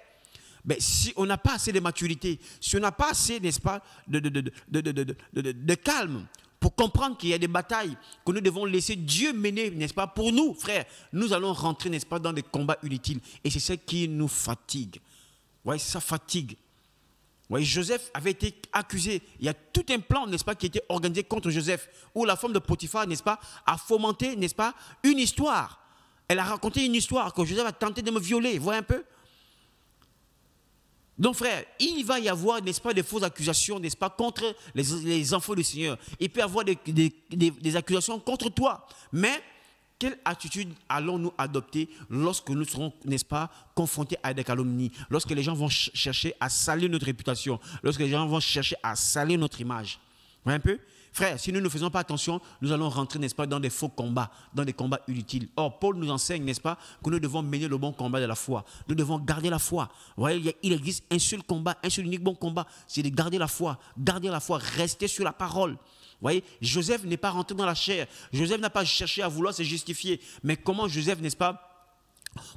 Mais si on n'a pas assez de maturité, si on n'a pas assez, n'est-ce pas, de, de, calme pour comprendre qu'il y a des batailles que nous devons laisser Dieu mener, n'est-ce pas, pour nous, frère, nous allons rentrer, n'est-ce pas, dans des combats inutiles. Et c'est ça qui nous fatigue. Vous voyez, ça fatigue voyez, Joseph avait été accusé. Il y a tout un plan, n'est-ce pas, qui était organisé contre Joseph, où la femme de Potiphar, n'est-ce pas, a fomenté, n'est-ce pas, une histoire. Elle a raconté une histoire que Joseph a tenté de me violer. Vous voyez un peu donc frère, il va y avoir, n'est-ce pas, des fausses accusations, n'est-ce pas, contre les, enfants du Seigneur. Il peut y avoir des accusations contre toi. Mais quelle attitude allons-nous adopter lorsque nous serons, n'est-ce pas, confrontés à des calomnies, lorsque les gens vont chercher à salir notre réputation, lorsque les gens vont chercher à salir notre image voyez Vous un peu Frère, si nous ne faisons pas attention, nous allons rentrer, n'est-ce pas, dans des faux combats, dans des combats inutiles. Or, Paul nous enseigne, n'est-ce pas, que nous devons mener le bon combat de la foi. Nous devons garder la foi. Vous voyez, il existe un seul combat, un seul unique bon combat, c'est de garder la foi. Garder la foi, rester sur la parole voyez, Joseph n'est pas rentré dans la chair. Joseph n'a pas cherché à vouloir se justifier. Mais comment Joseph, n'est-ce pas,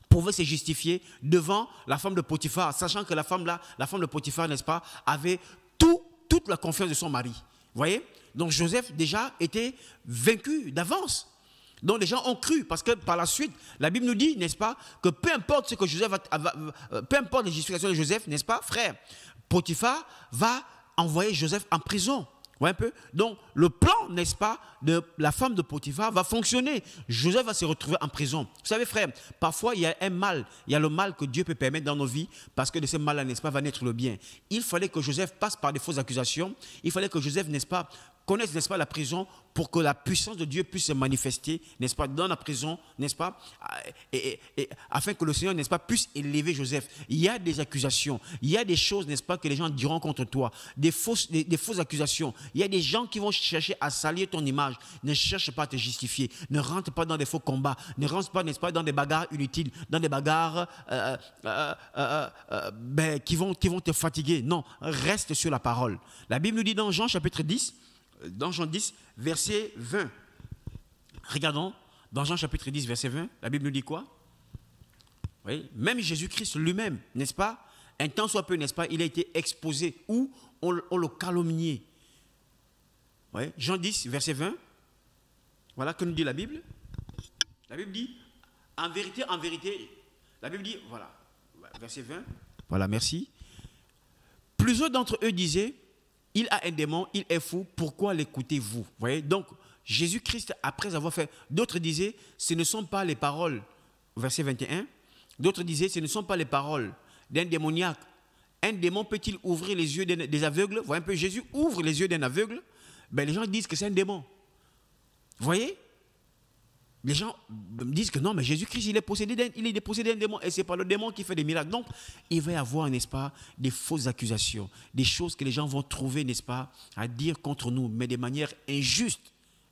pouvait se justifier devant la femme de Potiphar, sachant que la femme là, la femme de Potiphar, n'est-ce pas, avait tout, toute la confiance de son mari. Vous voyez Donc Joseph déjà était vaincu d'avance. Donc les gens ont cru, parce que par la suite, la Bible nous dit, n'est-ce pas, que peu importe ce que Joseph va, peu importe les justifications de Joseph, n'est-ce pas, frère, Potiphar va envoyer Joseph en prison un peu. Donc, le plan, n'est-ce pas, de la femme de Potiphar va fonctionner. Joseph va se retrouver en prison. Vous savez, frère, parfois, il y a un mal. Il y a le mal que Dieu peut permettre dans nos vies, parce que de ce mal-là, n'est-ce pas, va naître le bien. Il fallait que Joseph passe par des fausses accusations. Il fallait que Joseph, n'est-ce pas, connaissent, n'est-ce pas, la prison pour que la puissance de Dieu puisse se manifester, n'est-ce pas, dans la prison, n'est-ce pas, euh, et, afin que le Seigneur, n'est-ce pas, puisse élever Joseph. Il y a des accusations, il y a des choses, n'est-ce pas, que les gens diront contre toi, des fausses, des, fausses accusations. Il y a des gens qui vont chercher à salir ton image. Ne cherche pas à te justifier, ne rentre pas dans des faux combats, ne rentre pas, n'est-ce pas, dans des bagarres inutiles, dans des bagarres euh, euh, ben, qui, vont, qui vont te fatiguer. Non, reste sur la parole. La Bible nous dit dans Jean chapitre 10, dans Jean 10, verset 20. Regardons, dans Jean chapitre 10, verset 20, la Bible nous dit quoi oui, Même Jésus-Christ lui-même, n'est-ce pas Un temps soit peu, n'est-ce pas Il a été exposé ou on, le calomniait. Oui, Jean 10, verset 20. Voilà que nous dit la Bible. La Bible dit, en vérité, en vérité, la Bible dit, voilà, verset 20. Voilà, merci. Plusieurs d'entre eux disaient, il a un démon, il est fou, pourquoi l'écoutez-vous voyez Donc, Jésus-Christ, après avoir fait, d'autres disaient, ce ne sont pas les paroles, verset 21, d'autres disaient, ce ne sont pas les paroles d'un démoniaque. Un démon peut-il ouvrir les yeux des aveugles Voyez un peu, Jésus ouvre les yeux d'un aveugle. Ben, les gens disent que c'est un démon. Vous Voyez les gens me disent que non, mais Jésus-Christ, il est possédé d'un, il est possédé d'un démon et c'est pas le démon qui fait des miracles. Donc, il va y avoir, n'est-ce pas, des fausses accusations, des choses que les gens vont trouver, n'est-ce pas, à dire contre nous, mais de manière injuste,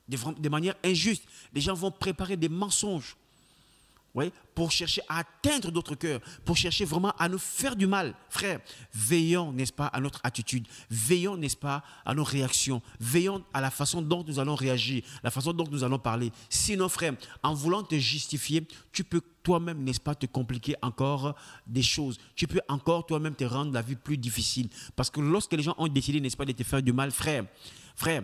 des de manière injuste. Les gens vont préparer des mensonges pour chercher à atteindre d'autres cœurs, pour chercher vraiment à nous faire du mal. Frère, veillons, n'est-ce pas, à notre attitude, veillons, n'est-ce pas, à nos réactions, veillons à la façon dont nous allons réagir, la façon dont nous allons parler. Sinon, frère, en voulant te justifier, tu peux toi-même, n'est-ce pas, te compliquer encore des choses. Tu peux encore toi-même te rendre la vie plus difficile. Parce que lorsque les gens ont décidé, n'est-ce pas, de te faire du mal, frère, frère,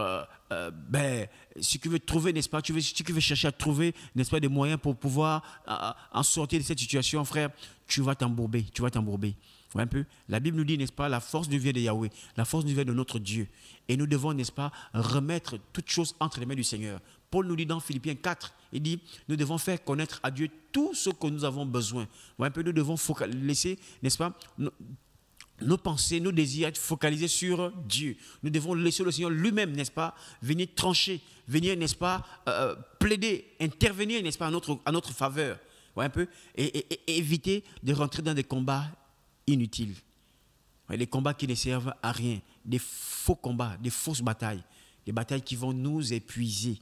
euh, euh, ben, si tu veux trouver, n'est-ce pas, tu veux, si tu veux chercher à trouver, n'est-ce pas, des moyens pour pouvoir euh, en sortir de cette situation, frère, tu vas t'embourber, tu vas t'embourber. Un peu. La Bible nous dit, n'est-ce pas, la force du vient de Yahweh, la force du vient de notre Dieu. Et nous devons, n'est-ce pas, remettre toutes choses entre les mains du Seigneur. Paul nous dit dans Philippiens 4, il dit, nous devons faire connaître à Dieu tout ce que nous avons besoin. Un peu, nous devons laisser, n'est-ce pas, nos pensées, nos désirs être focalisés sur Dieu. Nous devons laisser le Seigneur lui-même, n'est-ce pas, venir trancher, venir, n'est-ce pas, euh, euh, plaider, intervenir, n'est-ce pas, à notre, à notre faveur. un peu, et, éviter de rentrer dans des combats inutiles. les des combats qui ne servent à rien, des faux combats, des fausses batailles, des batailles qui vont nous épuiser.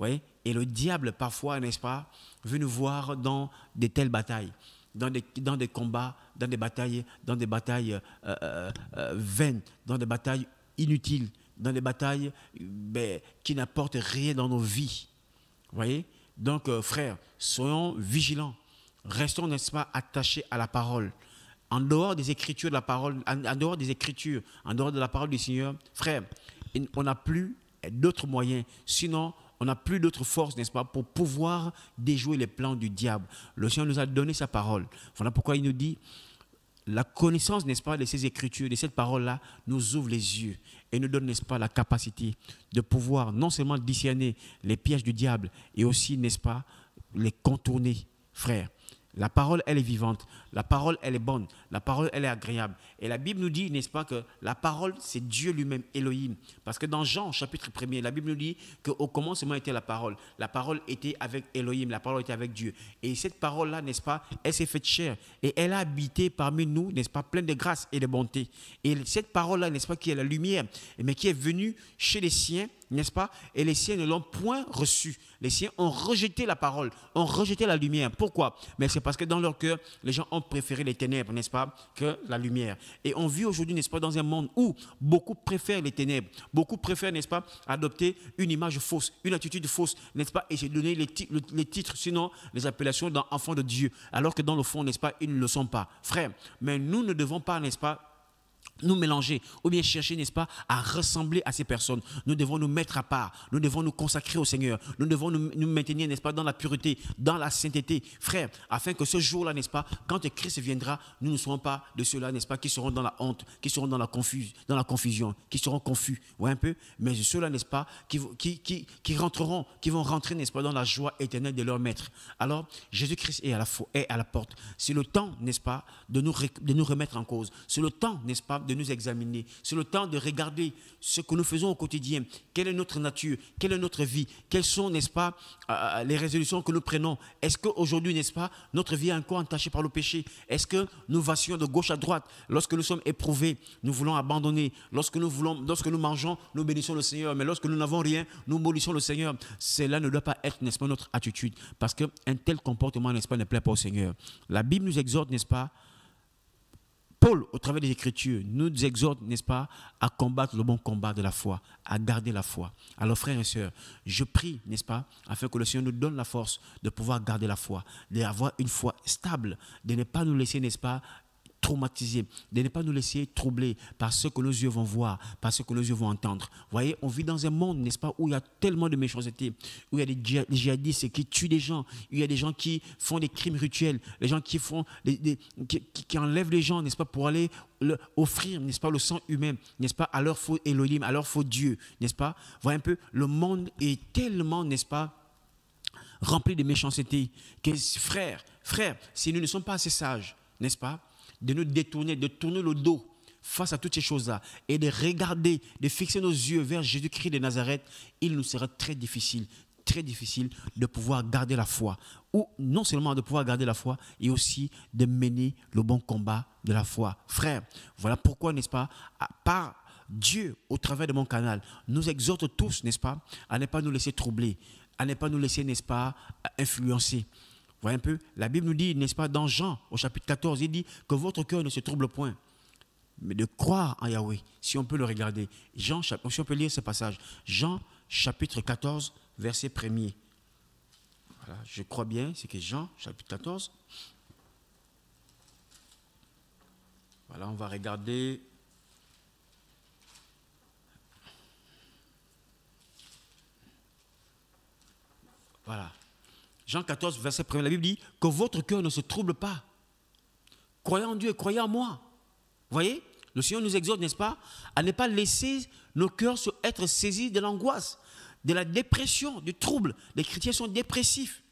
Ouais, et le diable, parfois, n'est-ce pas, veut nous voir dans de telles batailles dans des, dans des combats, dans des batailles, dans des batailles euh, euh, euh, vaines, dans des batailles inutiles, dans des batailles ben, qui n'apportent rien dans nos vies. Vous voyez Donc, frère, frères, soyons vigilants. Restons, n'est-ce pas, attachés à la parole. En dehors des écritures de la parole, en, dehors des écritures, en dehors de la parole du Seigneur, frères, on n'a plus d'autres moyens. Sinon, on n'a plus d'autre force, n'est-ce pas, pour pouvoir déjouer les plans du diable. Le Seigneur nous a donné sa parole. Voilà pourquoi il nous dit, la connaissance, n'est-ce pas, de ces écritures, de cette parole-là, nous ouvre les yeux et nous donne, n'est-ce pas, la capacité de pouvoir non seulement discerner les pièges du diable et aussi, n'est-ce pas, les contourner, frère. La parole, elle est vivante. La parole, elle est bonne. La parole, elle est agréable. Et la Bible nous dit, n'est-ce pas, que la parole, c'est Dieu lui-même, Elohim. Parce que dans Jean, chapitre 1er, la Bible nous dit qu'au commencement était la parole. La parole était avec Elohim, la parole était avec Dieu. Et cette parole-là, n'est-ce pas, elle s'est faite chair. Et elle a habité parmi nous, n'est-ce pas, pleine de grâce et de bonté. Et cette parole-là, n'est-ce pas, qui est la lumière, mais qui est venue chez les siens, n'est-ce pas Et les siens ne l'ont point reçue. Les siens ont rejeté la parole, ont rejeté la lumière. Pourquoi Mais c'est parce que dans leur cœur, les gens ont préféré les ténèbres, n'est-ce pas que la lumière. Et on vit aujourd'hui, n'est-ce pas, dans un monde où beaucoup préfèrent les ténèbres, beaucoup préfèrent, n'est-ce pas, adopter une image fausse, une attitude fausse, n'est-ce pas, et j'ai donné les, les, titres, sinon les appellations d'enfants de Dieu, alors que dans le fond, n'est-ce pas, ils ne le sont pas. Frère, mais nous ne devons pas, n'est-ce pas, nous mélanger ou bien chercher, n'est-ce pas, à ressembler à ces personnes. Nous devons nous mettre à part, nous devons nous consacrer au Seigneur, nous devons nous, maintenir, n'est-ce pas, dans la pureté, dans la sainteté, frère, afin que ce jour-là, n'est-ce pas, quand Christ viendra, nous ne serons pas de ceux-là, n'est-ce pas, qui seront dans la honte, qui seront dans la, confuse, dans la confusion, qui seront confus, ou un peu, mais ceux-là, n'est-ce pas, qui, qui, qui, rentreront, qui vont rentrer, n'est-ce pas, dans la joie éternelle de leur maître. Alors, Jésus-Christ est, est à la porte. C'est le temps, n'est-ce pas, de nous, de nous remettre en cause. C'est le temps, n'est-ce pas, de nous examiner. C'est le temps de regarder ce que nous faisons au quotidien. Quelle est notre nature Quelle est notre vie Quelles sont, n'est-ce pas, euh, euh, les résolutions que nous prenons Est-ce qu'aujourd'hui, n'est-ce pas, notre vie est encore entachée par le péché Est-ce que nous vacillons de gauche à droite Lorsque nous sommes éprouvés, nous voulons abandonner. Lorsque nous, voulons, lorsque nous mangeons, nous bénissons le Seigneur. Mais lorsque nous n'avons rien, nous maudissons le Seigneur. Cela ne doit pas être, n'est-ce pas, notre attitude. Parce qu'un tel comportement, n'est-ce pas, ne plaît pas au Seigneur. La Bible nous exhorte, n'est-ce pas, Paul, au travers des Écritures, nous exhorte, n'est-ce pas, à combattre le bon combat de la foi, à garder la foi. Alors, frères et sœurs, je prie, n'est-ce pas, afin que le Seigneur nous donne la force de pouvoir garder la foi, d'avoir une foi stable, de ne pas nous laisser, n'est-ce pas, traumatisés, de ne pas nous laisser troubler par ce que nos yeux vont voir, par ce que nos yeux vont entendre. Vous voyez, on vit dans un monde, n'est-ce pas, où il y a tellement de méchanceté, où il y a des djihadistes qui tuent des gens, où il y a des gens qui font des crimes rituels, les gens qui font des, qui, enlèvent les gens, n'est-ce pas, pour aller offrir, n'est-ce pas, le sang humain, n'est-ce pas, à leur faux Elohim, à leur faux Dieu, n'est-ce pas Voyez un peu, le monde est tellement, n'est-ce pas, rempli de méchanceté que, frère, frère, si nous ne sommes pas assez sages, n'est-ce pas de nous détourner, de tourner le dos face à toutes ces choses-là et de regarder, de fixer nos yeux vers Jésus-Christ de Nazareth, il nous sera très difficile, très difficile de pouvoir garder la foi. Ou non seulement de pouvoir garder la foi, et aussi de mener le bon combat de la foi. Frère, voilà pourquoi, n'est-ce pas, par Dieu, au travers de mon canal, nous exhorte tous, n'est-ce pas, à ne pas nous laisser troubler, à ne pas nous laisser, n'est-ce pas, influencer. Voyez un peu, la Bible nous dit, n'est-ce pas, dans Jean, au chapitre 14, il dit que votre cœur ne se trouble point. Mais de croire en Yahweh, si on peut le regarder. Jean, si on peut lire ce passage. Jean, chapitre 14, verset 1er. Voilà, je crois bien, c'est que Jean, chapitre 14. Voilà, on va regarder Voilà. Jean 14, verset 1, la Bible dit que votre cœur ne se trouble pas. Croyez en Dieu et croyez en moi. Vous voyez Le Seigneur nous exhorte, n'est-ce pas, à ne pas laisser nos cœurs être saisis de l'angoisse, de la dépression, du trouble. Les chrétiens sont dépressifs.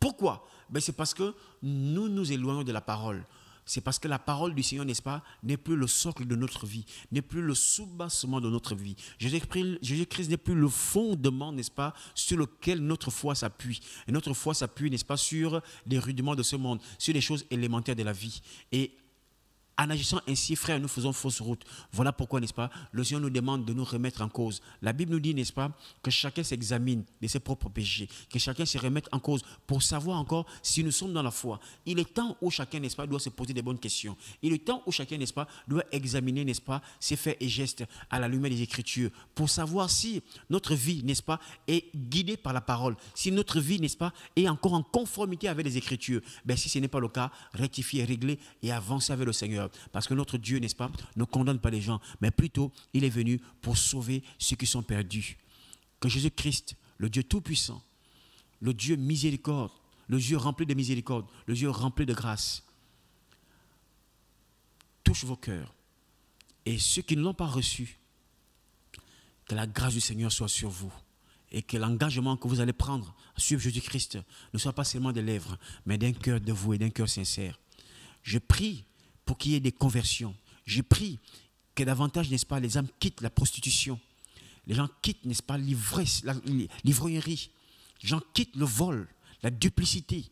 Pourquoi ben, C'est parce que nous nous éloignons de la parole c'est parce que la parole du Seigneur, n'est-ce pas, n'est plus le socle de notre vie, n'est plus le soubassement de notre vie. Jésus-Christ n'est plus le fondement, n'est-ce pas, sur lequel notre foi s'appuie. Et notre foi s'appuie, n'est-ce pas, sur les rudiments de ce monde, sur les choses élémentaires de la vie. Et en agissant ainsi, frère, nous faisons fausse route. Voilà pourquoi, n'est-ce pas, le Seigneur nous demande de nous remettre en cause. La Bible nous dit, n'est-ce pas, que chacun s'examine de ses propres péchés, que chacun se remette en cause pour savoir encore si nous sommes dans la foi. Il est temps où chacun, n'est-ce pas, doit se poser des bonnes questions. Il est temps où chacun, n'est-ce pas, doit examiner, n'est-ce pas, ses faits et gestes à la lumière des Écritures pour savoir si notre vie, n'est-ce pas, est guidée par la parole, si notre vie, n'est-ce pas, est encore en conformité avec les Écritures. Ben, si ce n'est pas le cas, rectifier, régler et avancer avec le Seigneur parce que notre Dieu, n'est-ce pas, ne condamne pas les gens, mais plutôt, il est venu pour sauver ceux qui sont perdus. Que Jésus-Christ, le Dieu Tout-Puissant, le Dieu miséricorde, le Dieu rempli de miséricorde, le Dieu rempli de grâce, touche vos cœurs. Et ceux qui ne l'ont pas reçu, que la grâce du Seigneur soit sur vous et que l'engagement que vous allez prendre à suivre Jésus-Christ ne soit pas seulement des lèvres, mais d'un cœur de vous et d'un cœur sincère. Je prie pour qu'il y ait des conversions. Je prie que davantage, n'est-ce pas, les âmes quittent la prostitution. Les gens quittent, n'est-ce pas, l'ivresse, l'ivrognerie. Les gens quittent le vol, la duplicité,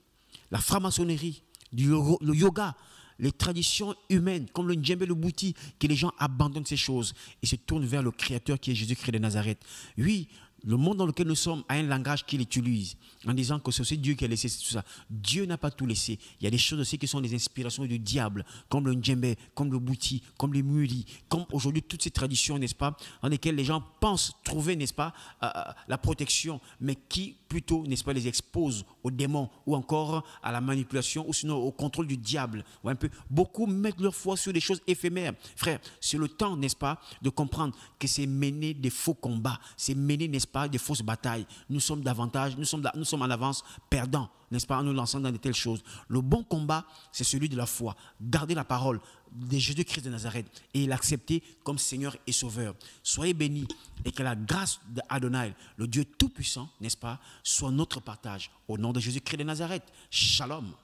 la franc-maçonnerie, le yoga, les traditions humaines, comme le djembe, le bouti, que les gens abandonnent ces choses et se tournent vers le Créateur qui est Jésus-Christ de Nazareth. Oui, le monde dans lequel nous sommes a un langage qu'il utilise en disant que c'est aussi Dieu qui a laissé tout ça. Dieu n'a pas tout laissé. Il y a des choses aussi qui sont des inspirations du diable, comme le Ndjembe, comme le bouti, comme les muri, comme aujourd'hui toutes ces traditions, n'est-ce pas, dans lesquelles les gens pensent trouver, n'est-ce pas, euh, euh, la protection, mais qui plutôt, n'est-ce pas, les expose aux démons ou encore à la manipulation ou sinon au contrôle du diable. Ou un peu. Beaucoup mettent leur foi sur des choses éphémères. Frère, c'est le temps, n'est-ce pas, de comprendre que c'est mener des faux combats, c'est mener, n'est-ce pas, des fausses batailles. Nous sommes davantage, nous sommes, nous sommes en avance perdants n'est-ce pas, en nous lançant dans de telles choses. Le bon combat, c'est celui de la foi. Gardez la parole de Jésus-Christ de Nazareth et l'accepter comme Seigneur et Sauveur. Soyez bénis et que la grâce d'Adonai, le Dieu Tout-Puissant, n'est-ce pas, soit notre partage. Au nom de Jésus-Christ de Nazareth. Shalom.